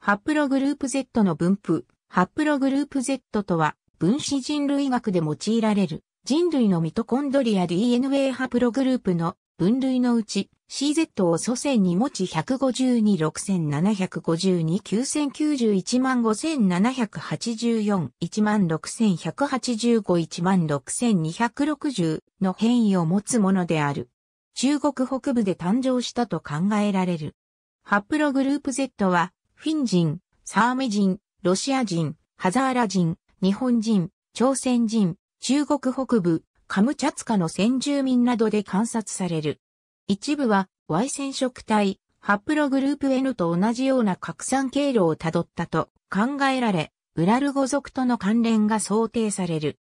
ハプログループ Z の分布。ハプログループ Z とは、分子人類学で用いられる、人類のミトコンドリア DNA ハプログループの分類のうち、CZ を祖先に持ち15026752991578416851621の変異を持つものである。中国北部で誕生したと考えられる。ハプログループ Z はフィン人、サーメ人、ロシア人、ハザーラ人、日本人、朝鮮人、中国北部、カムチャツカの先住民などで観察される。一部は Y 染色体、ハプログループ N と同じような拡散経路をたどったと考えられ、ウラル語族との関連が想定される。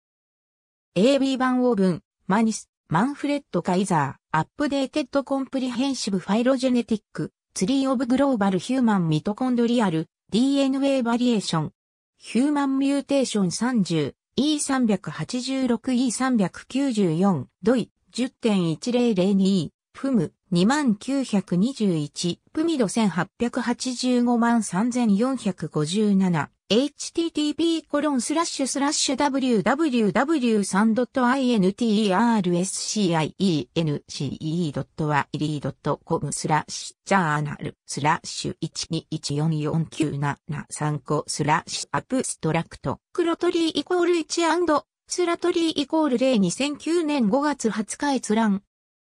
AB 版オーブン、マニス、マンフレッド・カイザー、アップデーテッド・コンプリヘンシブ・ファイロジェネティック、ツリーオブグローバルヒューマンミトコンドリアル DNA バリエーションヒューマンミューテーション 30E386E394 ドイ10.1002フム2921プミド1885万3457 http://www.3.intrscience.com スラッシュジャーナルスラッシュ121449735スラッシュアブストラクト黒鳥イコール1スラトリーイコール0 2009年5月20日閲覧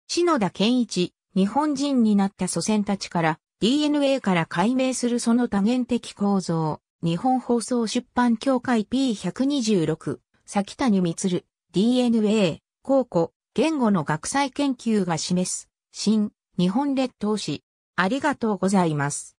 篠田健一日本人になった祖先たちから DNA から解明するその多元的構造日本放送出版協会 P126、先谷光、DNA、考古、言語の学際研究が示す、新、日本列島史。ありがとうございます。